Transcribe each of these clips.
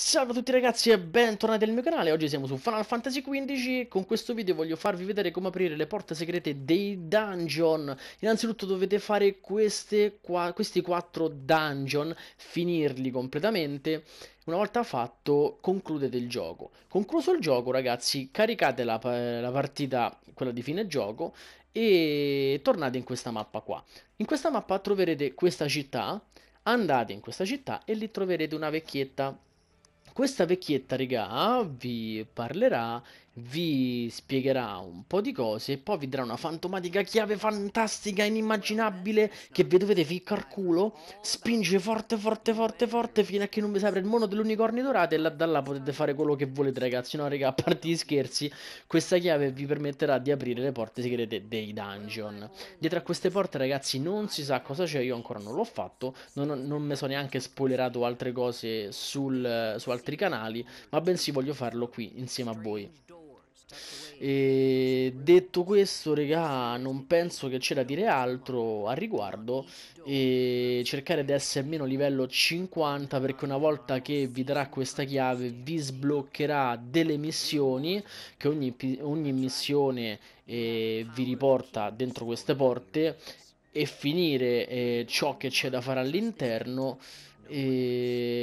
Salve a tutti ragazzi e bentornati nel mio canale, oggi siamo su Final Fantasy XV con questo video voglio farvi vedere come aprire le porte segrete dei dungeon Innanzitutto dovete fare queste, qua, questi quattro dungeon, finirli completamente una volta fatto concludete il gioco Concluso il gioco ragazzi caricate la, eh, la partita, quella di fine gioco e tornate in questa mappa qua In questa mappa troverete questa città, andate in questa città e lì troverete una vecchietta questa vecchietta, regà, vi parlerà vi spiegherà un po' di cose e poi vi darà una fantomatica chiave fantastica, inimmaginabile, che vi dovete ficcar culo, spinge forte, forte, forte, forte, fino a che non vi si apre il mono dell'unicornio dorato e là, da là potete fare quello che volete ragazzi, no raga, a parte gli scherzi, questa chiave vi permetterà di aprire le porte segrete dei dungeon. Dietro a queste porte ragazzi non si sa cosa c'è, io ancora non l'ho fatto, non, non mi sono neanche spoilerato altre cose sul, su altri canali, ma bensì voglio farlo qui insieme a voi. E detto questo, regà, non penso che c'è da dire altro al riguardo e cercare di essere almeno livello 50 perché una volta che vi darà questa chiave vi sbloccherà delle missioni che ogni, ogni missione eh, vi riporta dentro queste porte e finire eh, ciò che c'è da fare all'interno e eh,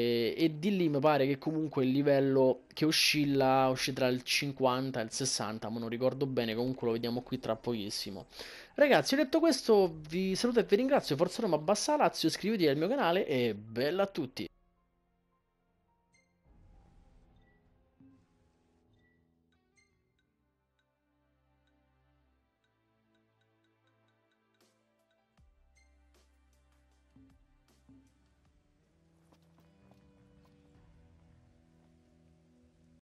e di lì mi pare che comunque il livello che oscilla, oscilla tra il 50 e il 60, ma non ricordo bene, comunque lo vediamo qui tra pochissimo. Ragazzi, detto questo, vi saluto e vi ringrazio, forza Roma, Bassa Lazio, iscrivetevi al mio canale e bella a tutti!